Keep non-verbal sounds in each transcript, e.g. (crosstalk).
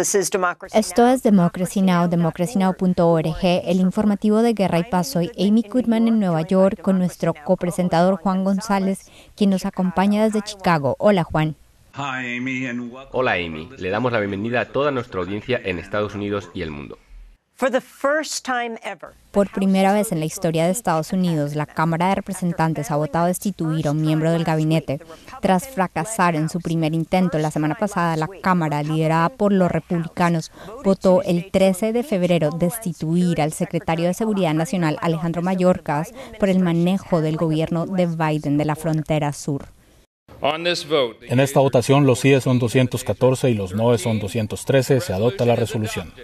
Esto es Democracy Now!, democracynow.org, el informativo de Guerra y Paz. y Amy Goodman en Nueva York con nuestro copresentador Juan González, quien nos acompaña desde Chicago. Hola, Juan. Hola, Amy. Le damos la bienvenida a toda nuestra audiencia en Estados Unidos y el mundo. Por primera vez en la historia de Estados Unidos, la Cámara de Representantes ha votado destituir a un miembro del gabinete. Tras fracasar en su primer intento la semana pasada, la Cámara, liderada por los republicanos, votó el 13 de febrero destituir al secretario de Seguridad Nacional, Alejandro Mayorkas, por el manejo del gobierno de Biden de la frontera sur. En esta votación los síes son 214 y los noes son 213. Se adopta la resolución.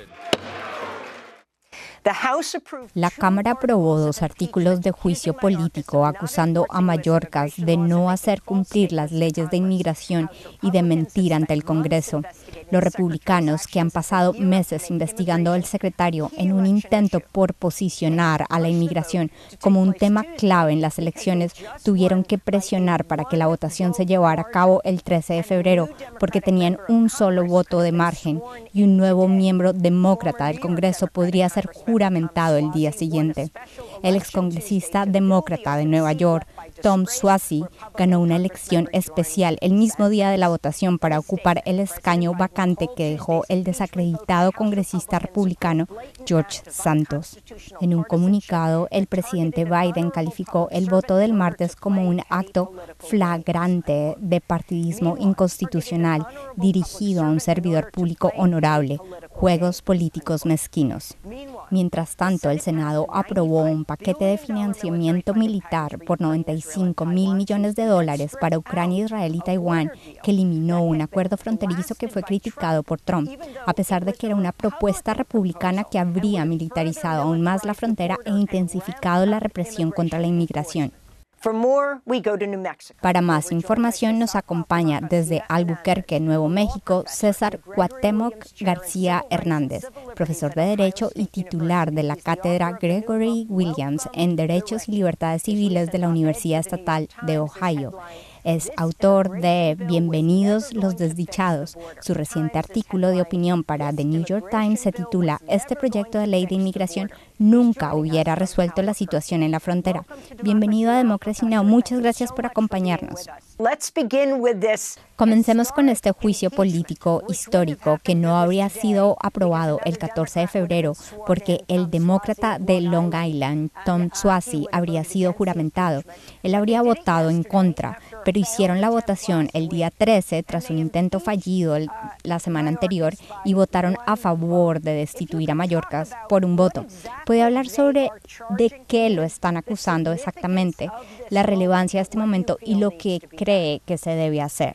La Cámara aprobó dos artículos de juicio político acusando a Mallorcas de no hacer cumplir las leyes de inmigración y de mentir ante el Congreso. Los republicanos, que han pasado meses investigando al secretario en un intento por posicionar a la inmigración como un tema clave en las elecciones, tuvieron que presionar para que la votación se llevara a cabo el 13 de febrero, porque tenían un solo voto de margen y un nuevo miembro demócrata del Congreso podría ser juramentado el día siguiente. El excongresista demócrata de Nueva York, Tom Suasi, ganó una elección especial el mismo día de la votación para ocupar el escaño vacante que dejó el desacreditado congresista republicano George Santos. En un comunicado, el presidente Biden calificó el voto del martes como un acto flagrante de partidismo inconstitucional dirigido a un servidor público honorable, juegos políticos mezquinos. Mientras tanto, el Senado aprobó un paquete de financiamiento militar por 95 mil millones de dólares para Ucrania, Israel y Taiwán, que eliminó un acuerdo fronterizo que fue criticado por Trump, a pesar de que era una propuesta republicana que habría militarizado aún más la frontera e intensificado la represión contra la inmigración. Para más información nos acompaña desde Albuquerque, Nuevo México, César Cuatemoc García Hernández, profesor de Derecho y titular de la Cátedra Gregory Williams en Derechos y Libertades Civiles de la Universidad Estatal de Ohio, es autor de Bienvenidos los desdichados. Su reciente artículo de opinión para The New York Times se titula Este proyecto de ley de inmigración nunca hubiera resuelto la situación en la frontera. Bienvenido a Democracy Now. Muchas gracias por acompañarnos. Comencemos con este juicio político histórico que no habría sido aprobado el 14 de febrero porque el demócrata de Long Island, Tom Suasi, habría sido juramentado. Él habría votado en contra pero hicieron la votación el día 13 tras un intento fallido la semana anterior y votaron a favor de destituir a Mallorcas por un voto. ¿Puede hablar sobre de qué lo están acusando exactamente, la relevancia de este momento y lo que cree que se debe hacer?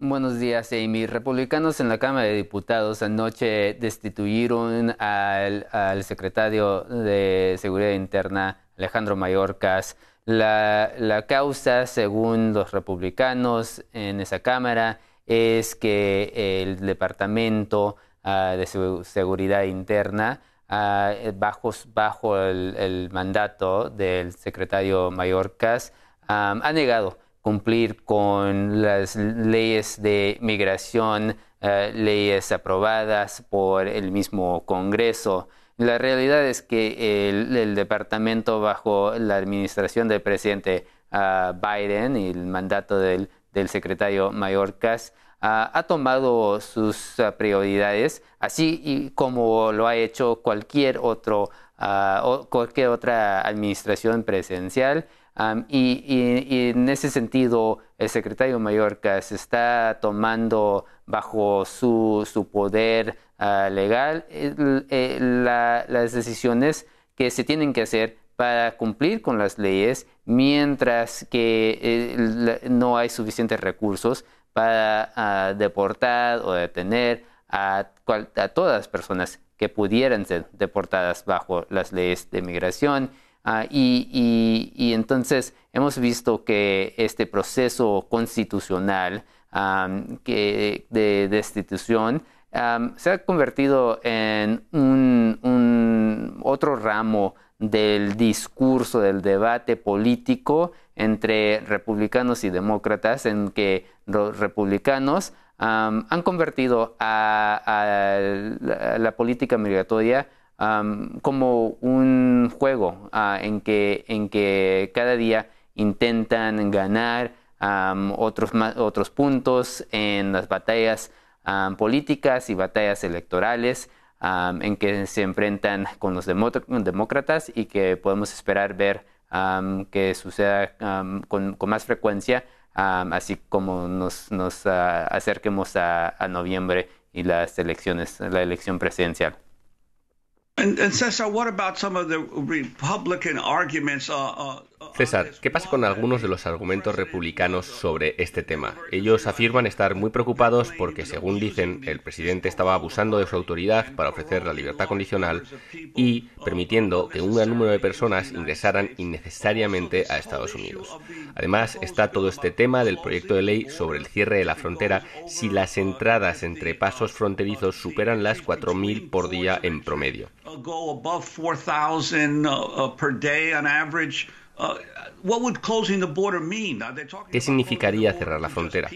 Buenos días, Amy. Republicanos en la Cámara de Diputados anoche destituyeron al, secretario de Seguridad Interna, Alejandro Mallorcas. La, causa, según los republicanos en esa Cámara, es que el Departamento ah, de Seguridad Interna, ah, bajo, el, mandato del secretario Mayorkas, ha negado cumplir con las leyes de migración, ah, leyes aprobadas por el mismo Congreso. La realidad es que el, departamento bajo la administración del presidente ah, Biden y el mandato del, secretario Mayorkas ah, ha tomado sus ah, prioridades, así y como lo ha hecho cualquier, otro, o cualquier otra administración presidencial. y, en ese sentido, el secretario Mayorkas está tomando bajo su, su poder Ah, legal, eh, eh, las decisiones que se tienen que hacer para cumplir con las leyes, mientras que eh, no hay suficientes recursos para ah, deportar o detener a, todas las personas que pudieran ser deportadas bajo las leyes de migración. Ah, y, entonces hemos visto que este proceso constitucional de destitución se ha convertido en un, otro ramo del discurso, del debate político entre republicanos y demócratas, en que los republicanos han convertido a, la política migratoria como un juego en, que, cada día intentan ganar otros, otros puntos en las batallas políticas y batallas electorales en que se enfrentan con los demócratas y que podemos esperar ver que suceda con, más frecuencia, así como nos, ah, acerquemos a, noviembre y las elecciones, la elección presidencial. César, ¿qué pasa con algunos de los argumentos republicanos sobre este tema? Ellos afirman estar muy preocupados porque, según dicen, el presidente estaba abusando de su autoridad para ofrecer la libertad condicional y permitiendo que un gran número de personas ingresaran innecesariamente a Estados Unidos. Además, está todo este tema del proyecto de ley sobre el cierre de la frontera si las entradas entre pasos fronterizos superan las 4.000 por día en promedio. ¿Qué significaría cerrar la frontera?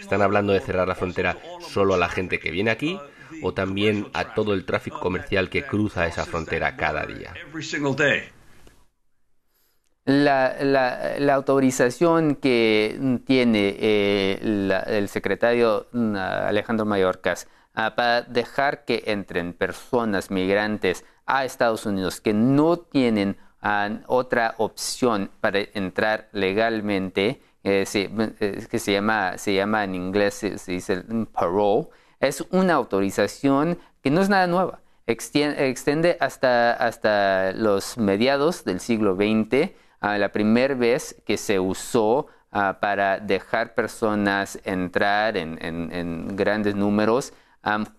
¿Están hablando de cerrar la frontera solo a la gente que viene aquí uh, o también a todo el tráfico comercial que cruza esa frontera cada día? La, autorización que tiene eh, el secretario mm, Alejandro Mayorkas ah, para dejar que entren personas migrantes a Estados Unidos que no tienen otra opción para entrar legalmente, eh, eh, que se llama, en inglés, se, dice parole, es una autorización que no es nada nueva. Extiende, hasta, los mediados del siglo XX, la primera vez que se usó ah, para dejar personas entrar en, en grandes números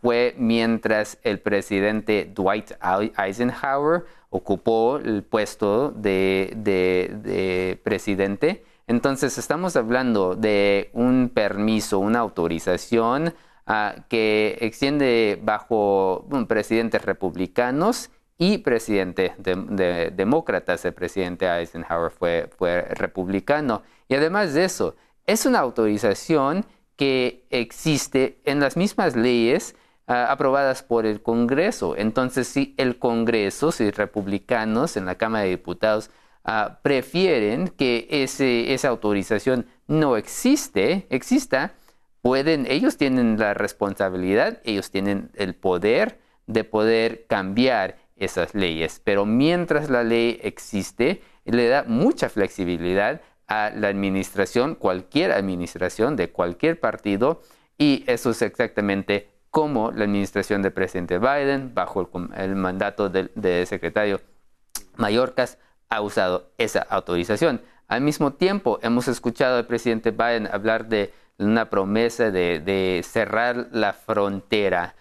fue mientras el presidente Dwight Eisenhower ocupó el puesto de, presidente. Entonces estamos hablando de un permiso, una autorización ah, que extiende bajo presidentes republicanos y presidente demócratas. El presidente Eisenhower fue, fue republicano. Y además de eso, es una autorización que existe en las mismas leyes ah, aprobadas por el Congreso. Entonces, si el Congreso, si republicanos en la Cámara de Diputados ah, prefieren que esa autorización no existe, exista, pueden, ellos tienen la responsabilidad, ellos tienen el poder de poder cambiar esas leyes. Pero mientras la ley existe, le da mucha flexibilidad a la administración, cualquier administración de cualquier partido, y eso es exactamente como la administración de presidente Biden, bajo el, mandato del secretario Mallorcas ha usado esa autorización. Al mismo tiempo, hemos escuchado al presidente Biden hablar de una promesa de, cerrar la frontera,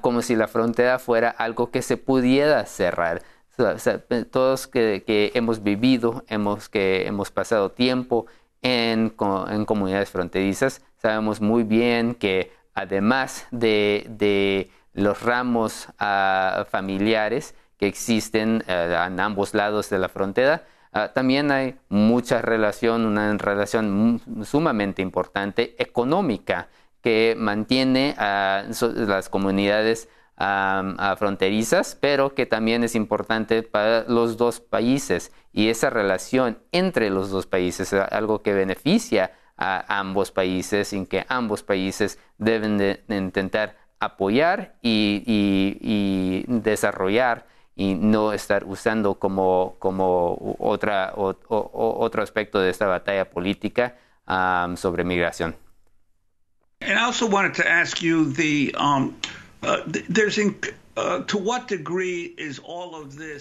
como si la frontera fuera algo que se pudiera cerrar. Eh, todos que, hemos vivido, hemos, que hemos pasado tiempo en, comunidades fronterizas, sabemos muy bien que además de, los ramos ah, familiares que existen eh, en ambos lados de la frontera, ah, también hay mucha relación, una relación sumamente importante económica que mantiene a las comunidades a fronterizas, pero que también es importante para los dos países y esa relación entre los dos países es algo que beneficia a ambos países, y que ambos países deben de intentar apoyar y, desarrollar y no estar usando como, como otra, o, otro aspecto de esta batalla política sobre migración. Um,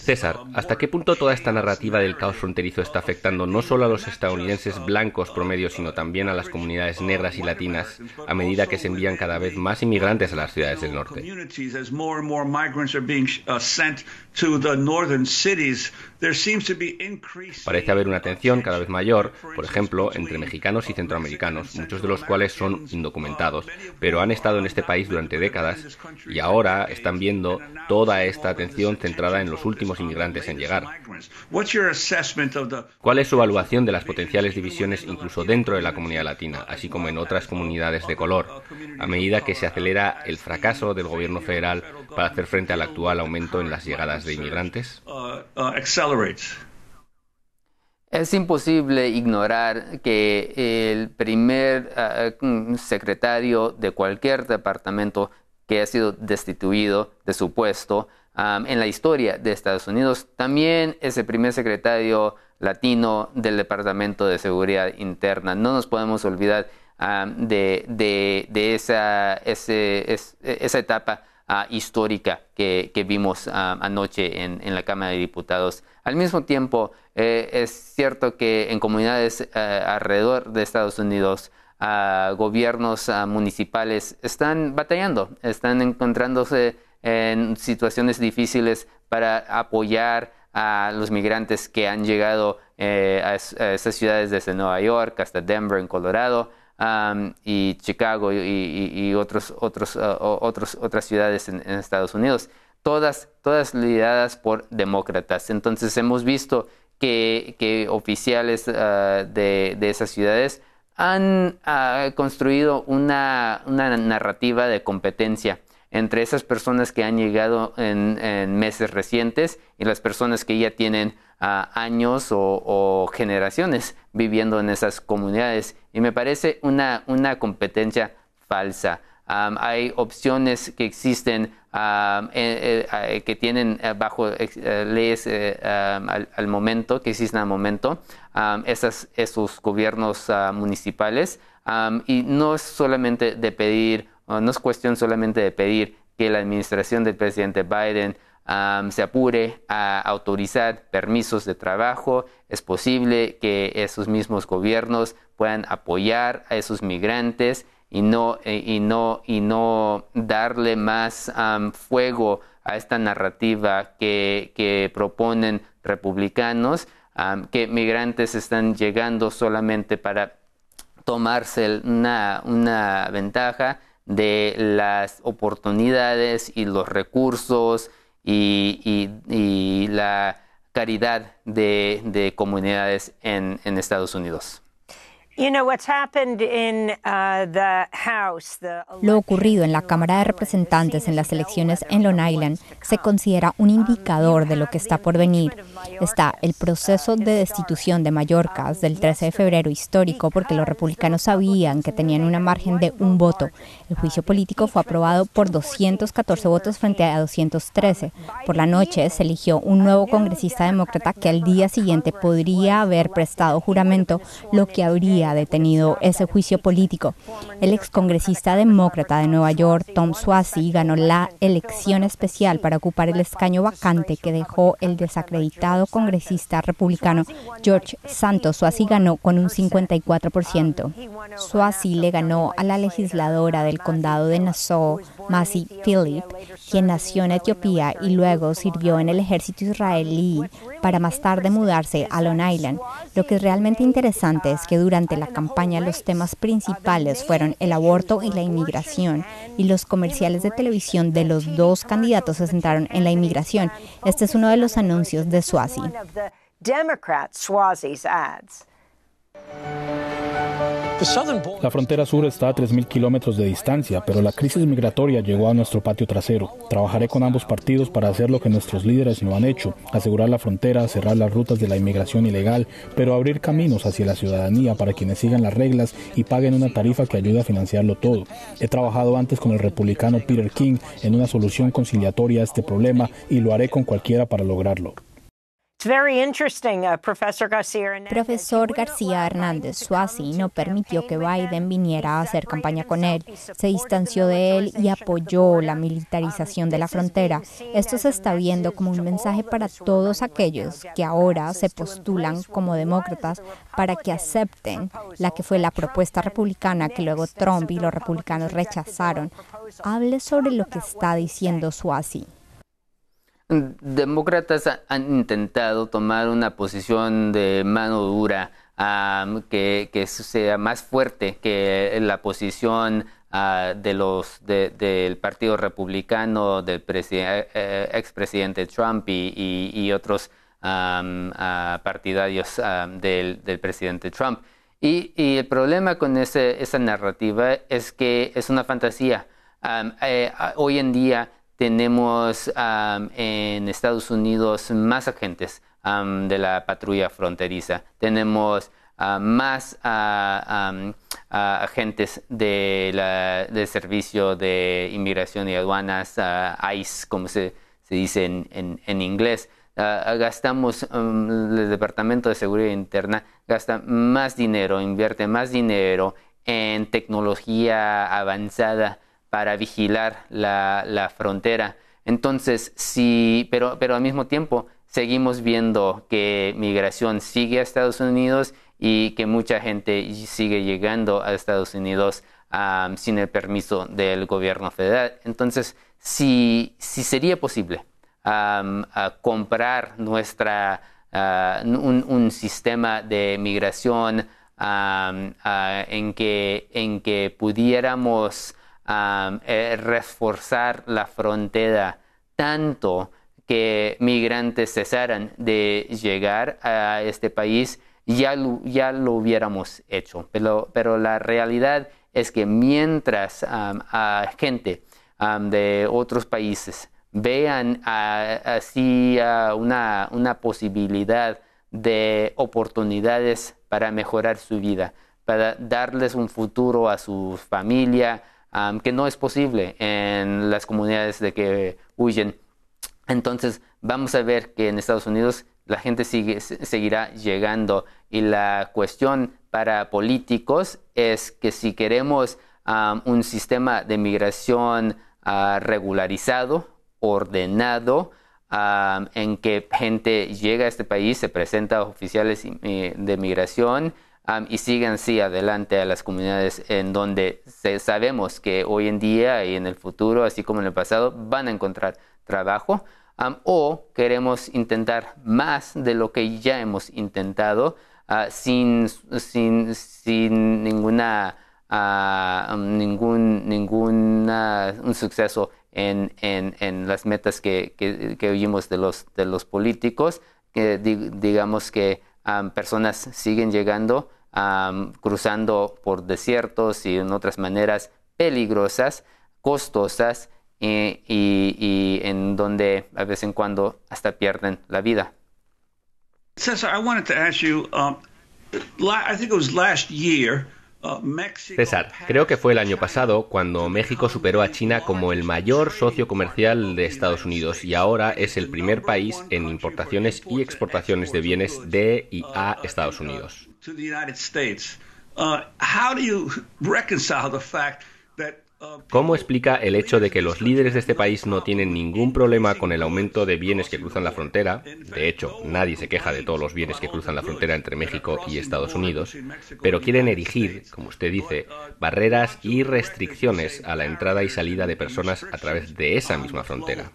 César, ¿hasta qué punto toda esta narrativa del caos fronterizo está afectando no solo a los estadounidenses blancos promedio, sino también a las comunidades negras y latinas, a medida que se envían cada vez más inmigrantes a las ciudades del norte? Parece haber una tensión cada vez mayor, por ejemplo, entre mexicanos y centroamericanos, muchos de los cuales son indocumentados, pero han estado en este país durante décadas y ahora están viendo toda esta atención centrada en los últimos inmigrantes en llegar. ¿Cuál es su evaluación de las potenciales divisiones incluso dentro de la comunidad latina, así como en otras comunidades de color, a medida que se acelera el fracaso del gobierno federal para hacer frente al actual aumento en las llegadas de inmigrantes? Uh, uh, es imposible ignorar que el primer uh, secretario de cualquier departamento que ha sido destituido de su puesto um, en la historia de Estados Unidos también es el primer secretario latino del Departamento de Seguridad Interna. No nos podemos olvidar um, de, esa, esa etapa Ah, histórica que, vimos ah, anoche en, la Cámara de Diputados. Al mismo tiempo, eh, es cierto que en comunidades eh, alrededor de Estados Unidos, ah, gobiernos municipales están batallando, están encontrándose en situaciones difíciles para apoyar a los migrantes que han llegado eh, a, estas ciudades desde Nueva York hasta Denver, en Colorado, y Chicago y, otros, ah, otros, otras ciudades en, Estados Unidos, todas, todas lideradas por demócratas. Entonces hemos visto que, que oficiales ah, de, esas ciudades han ah, construido una, una narrativa de competencia entre esas personas que han llegado en, meses recientes y las personas que ya tienen ah, años o, generaciones viviendo en esas comunidades. Y me parece una, una competencia falsa. hay opciones que existen eh, eh, eh, que tienen bajo leyes al, momento, que existen al momento, esos gobiernos ah, municipales. y no es solamente de pedir no es cuestión solamente de pedir que la administración del presidente Biden se apure a autorizar permisos de trabajo. Es posible que esos mismos gobiernos puedan apoyar a esos migrantes y no, eh, y no, darle más fuego a esta narrativa que, proponen republicanos, que migrantes están llegando solamente para tomarse una ventaja de las oportunidades y los recursos y, y, la caridad de, de comunidades en, en Estados Unidos. Uh, lo ocurrido en la Cámara de Representantes en las elecciones en Long Island se considera un um, indicador de lo que está por venir. Está el uh, proceso de destitución de Mallorca um, del 13 de febrero uh, histórico porque los republicanos sabían que tenían una margen de un voto. El juicio político fue aprobado por 214 votos frente a 213. Um, por la noche se eligió un nuevo congresista demócrata que al día siguiente podría haber prestado juramento, lo que habría ha detenido ese juicio político. El excongresista demócrata de Nueva York, Tom Suasi, ganó la elección especial para ocupar el escaño vacante que dejó el desacreditado congresista republicano George Santos. Suasi ganó con un 54%. Suasi le ganó a la legisladora del condado de Nassau, Masi Philip, quien nació en Etiopía y luego sirvió en el ejército israelí para más tarde mudarse a Long Island. Lo que es realmente interesante es que durante la campaña los temas principales fueron el aborto y la inmigración, y los comerciales de televisión de los dos candidatos se centraron en la inmigración. Este es uno de los anuncios de Swazi. La frontera sur está a 3.000 kilómetros de distancia, pero la crisis migratoria llegó a nuestro patio trasero. Trabajaré con ambos partidos para hacer lo que nuestros líderes no han hecho, asegurar la frontera, cerrar las rutas de la inmigración ilegal, pero abrir caminos hacia la ciudadanía para quienes sigan las reglas y paguen una tarifa que ayude a financiarlo todo. He trabajado antes con el republicano Peter King en una solución conciliatoria a este problema y lo haré con cualquiera para lograrlo. Uh, Profesor García Hernández Suasi no permitió que Biden viniera a hacer campaña con él. Se distanció de él y apoyó la militarización um, de la frontera. Esto se está viendo como un mensaje para todos aquellos que ahora se postulan como demócratas para que acepten la que fue la propuesta republicana que luego Trump y los republicanos rechazaron. Hable sobre lo que está diciendo Suasi demócratas han intentado tomar una posición de mano dura que, sea más fuerte que la posición ah, de los del partido republicano del eh, eh, expresidente Trump y, otros ah, partidarios del, presidente Trump y, el problema con esa narrativa es que es una fantasía eh, ah, hoy en día tenemos en Estados Unidos más agentes de la patrulla fronteriza, tenemos ah, más ah, ah, agentes de, servicio de inmigración y aduanas, ICE, como se, dice en inglés. gastamos, el Departamento de Seguridad Interna gasta más dinero, invierte más dinero en tecnología avanzada para vigilar la, frontera. Entonces, sí, pero, pero al mismo tiempo seguimos viendo que migración sigue a Estados Unidos y que mucha gente sigue llegando a Estados Unidos sin el permiso del gobierno federal. Entonces, si, si sería posible comprar nuestra, ah, un, sistema de migración ah, en, que, en que pudiéramos eh, reforzar la frontera tanto que migrantes cesaran de llegar a este país, ya lo, ya lo hubiéramos hecho. Pero, la realidad es que mientras a gente de otros países vean así una, una, posibilidad de oportunidades para mejorar su vida, para darles un futuro a su familia, que no es posible en las comunidades de que huyen. Entonces vamos a ver que en Estados Unidos la gente sigue, seguirá llegando y la cuestión para políticos es que si queremos un sistema de migración ah, regularizado, ordenado, en que gente llega a este país, se presenta a oficiales eh, de migración, y sigan adelante a las comunidades en donde sabemos que hoy en día y en el futuro, así como en el pasado, van a encontrar trabajo. o queremos intentar más de lo que ya hemos intentado ah, sin, sin, sin, ninguna, ah, ningún, ninguna, un suceso en, las metas que, que, oímos de los, de los políticos, digamos que personas siguen llegando cruzando por desiertos y en otras maneras peligrosas, costosas y, en donde a veces en cuando hasta pierden la vida. Cesar, I wanted to ask you, um, I think it was last year. César, creo que fue el año pasado cuando México superó a China como el mayor socio comercial de Estados Unidos y ahora es el primer país en importaciones y exportaciones de bienes de y a Estados Unidos. ¿Cómo explica el hecho de que los líderes de este país no tienen ningún problema con el aumento de bienes que cruzan la frontera? De hecho, nadie se queja de todos los bienes que cruzan la frontera entre México y Estados Unidos, pero quieren erigir, como usted dice, barreras y restricciones a la entrada y salida de personas a través de esa misma frontera.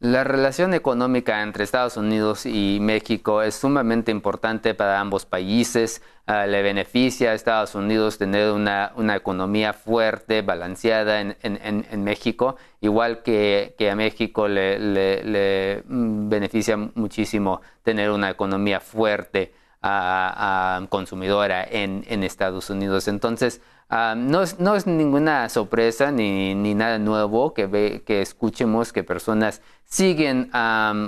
La relación económica entre Estados Unidos y México es sumamente importante para ambos países. Ah, le beneficia a Estados Unidos tener una, economía fuerte, balanceada en, en, en, México, igual que, a México le, le, mm, beneficia muchísimo tener una economía fuerte, ah, ah, consumidora en Estados Unidos. Entonces, Ah, no, es, ninguna sorpresa ni, nada nuevo que, ve, que escuchemos que personas siguen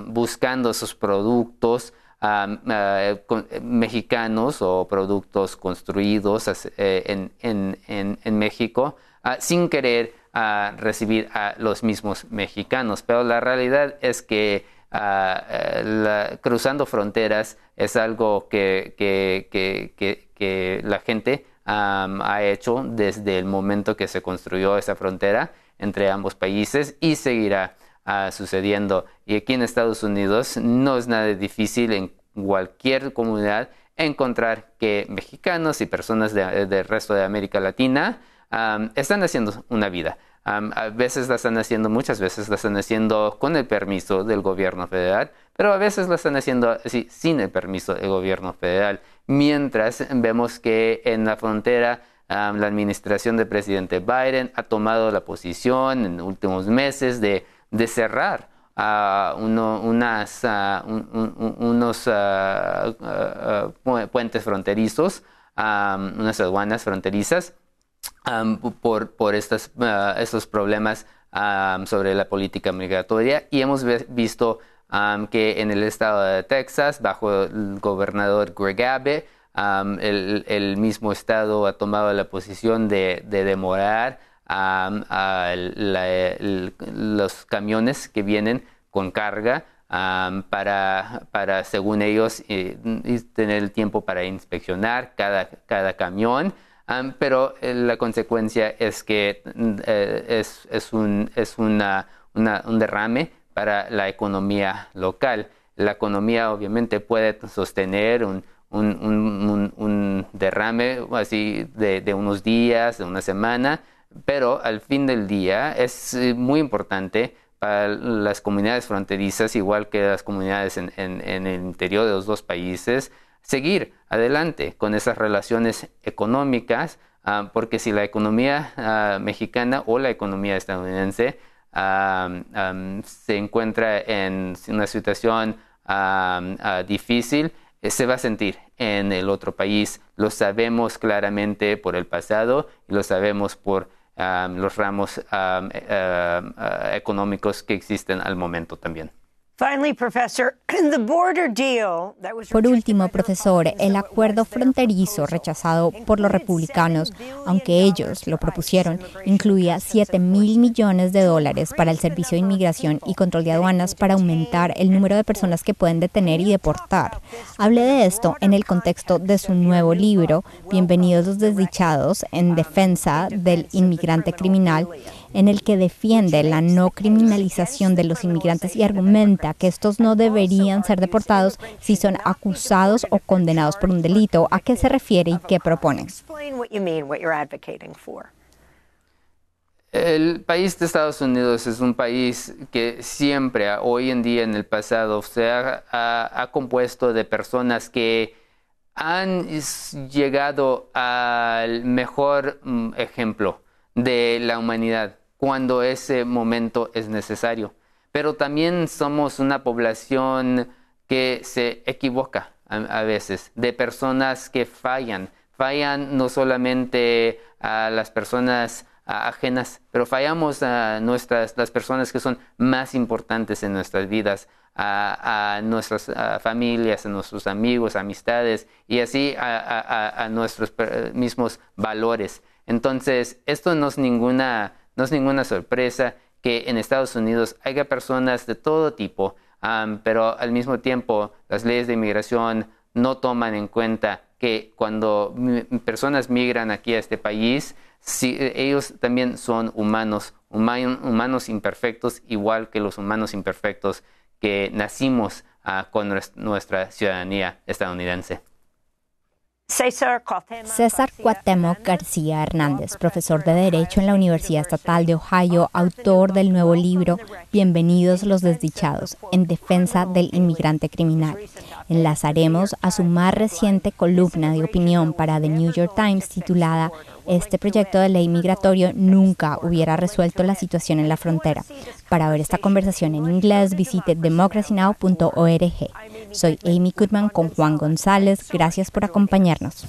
buscando sus productos ah, eh, mexicanos o productos construidos eh, en, México ah, sin querer recibir a los mismos mexicanos. Pero la realidad es que eh, cruzando fronteras es algo que, que, que la gente ha hecho desde el momento que se construyó esa frontera entre ambos países y seguirá ah, sucediendo. Y aquí en Estados Unidos no es nada difícil en cualquier comunidad encontrar que mexicanos y personas del resto de América Latina están haciendo una vida. a veces la están haciendo, muchas veces la están haciendo con el permiso del gobierno federal, pero a veces la están haciendo sin el permiso del gobierno federal. Mientras vemos que en la frontera la administración del presidente Biden ha tomado la posición en últimos meses de, cerrar unas, unos puentes fronterizos, um, unas aduanas fronterizas por, por estas, ah, estos problemas sobre la política migratoria y hemos visto Um, que en el estado de Texas, bajo el gobernador Greg Abbott, um, el, mismo estado ha tomado la posición de, demorar um, a los camiones que vienen con carga para, para, según ellos, eh, tener el tiempo para inspeccionar cada, camión. pero eh, la consecuencia es que eh, es, es, un, es un derrame para la economía local. La economía obviamente puede sostener un, derrame así de, unos días, de una semana, pero al fin del día es eh, muy importante para las comunidades fronterizas, igual que las comunidades en, el interior de los dos países, seguir adelante con esas relaciones económicas, ah, porque si la economía ah, mexicana o la economía estadounidense se encuentra en una situación ah, difícil, eh, se va a sentir en el otro país. Lo sabemos claramente por el pasado y lo sabemos por los ramos eh, ah, económicos que existen al momento también. (clears throat) Por último, profesor, el acuerdo fronterizo rechazado por los republicanos, aunque ellos lo propusieron, incluía 7 mil millones de dólares para el Servicio de Inmigración y Control de Aduanas para aumentar el número de personas que pueden detener y deportar. Hablé de esto en el contexto de su nuevo libro, Bienvenidos los desdichados, en defensa del inmigrante criminal en el que defiende la no criminalización de los inmigrantes y argumenta que estos no deberían ser deportados si son acusados o condenados por un delito. ¿A qué se refiere y qué propone? El país de Estados Unidos es un país que siempre, hoy en día, en el pasado, se ha compuesto de personas que han llegado al mejor mm, ejemplo de la humanidad cuando ese momento es necesario. Pero también somos una población que se equivoca a, veces, de personas que fallan. Fallan no solamente a las personas ajenas, pero fallamos a nuestras, las personas que son más importantes en nuestras vidas, a, nuestras familias, a nuestros amigos, amistades y así a nuestros mismos valores. Entonces, esto no es ninguna no es ninguna sorpresa que en Estados Unidos haya personas de todo tipo, pero al mismo tiempo las leyes de inmigración no toman en cuenta que cuando personas migran aquí a este país, ellos también son humanos, humanos imperfectos, igual que los humanos imperfectos que nacimos ah, con nuestra ciudadanía estadounidense. César Cuatemo García Hernández, profesor de Derecho en la Universidad Estatal de Ohio, autor del nuevo libro Bienvenidos los desdichados, en defensa del inmigrante criminal. Enlazaremos a su más reciente columna de opinión para The New York Times titulada Este proyecto de ley migratorio nunca hubiera resuelto la situación en la frontera. Para ver esta este conversación en inglés, visite democracynow.org. Soy Amy Goodman con Juan González. Gracias por acompañarnos.